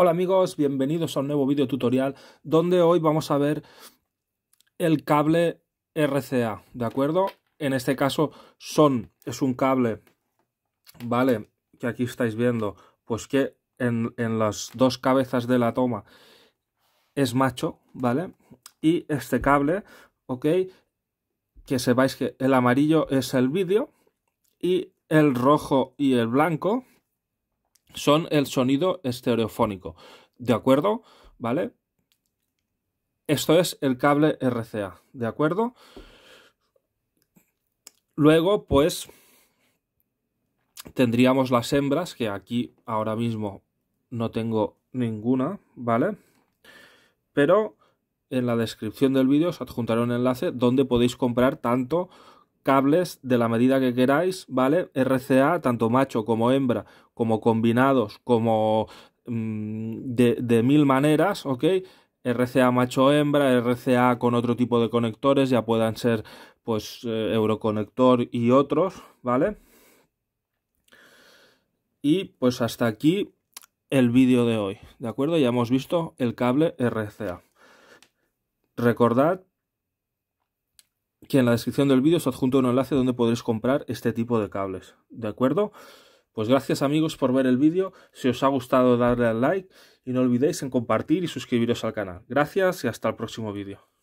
Hola amigos, bienvenidos a un nuevo video tutorial donde hoy vamos a ver el cable RCA, ¿de acuerdo? En este caso son, es un cable, ¿vale? Que aquí estáis viendo, pues que en, en las dos cabezas de la toma es macho, ¿vale? Y este cable, ¿ok? Que sepáis que el amarillo es el vídeo y el rojo y el blanco, son el sonido estereofónico. ¿De acuerdo? ¿Vale? Esto es el cable RCA, ¿de acuerdo? Luego, pues, tendríamos las hembras, que aquí ahora mismo no tengo ninguna, ¿vale? Pero en la descripción del vídeo os adjuntaré un enlace donde podéis comprar tanto cables de la medida que queráis, ¿vale? RCA, tanto macho como hembra, como combinados, como mm, de, mil maneras, ¿ok? RCA macho-hembra, RCA con otro tipo de conectores, ya puedan ser pues eh, Euroconector y otros, ¿vale? Y pues hasta aquí el vídeo de hoy, ¿de acuerdo? Ya hemos visto el cable RCA. Recordad que en la descripción del vídeo os adjunto un enlace donde podréis comprar este tipo de cables, ¿de acuerdo? Pues gracias amigos por ver el vídeo, si os ha gustado darle al like y no olvidéis en compartir y suscribiros al canal. Gracias y hasta el próximo vídeo.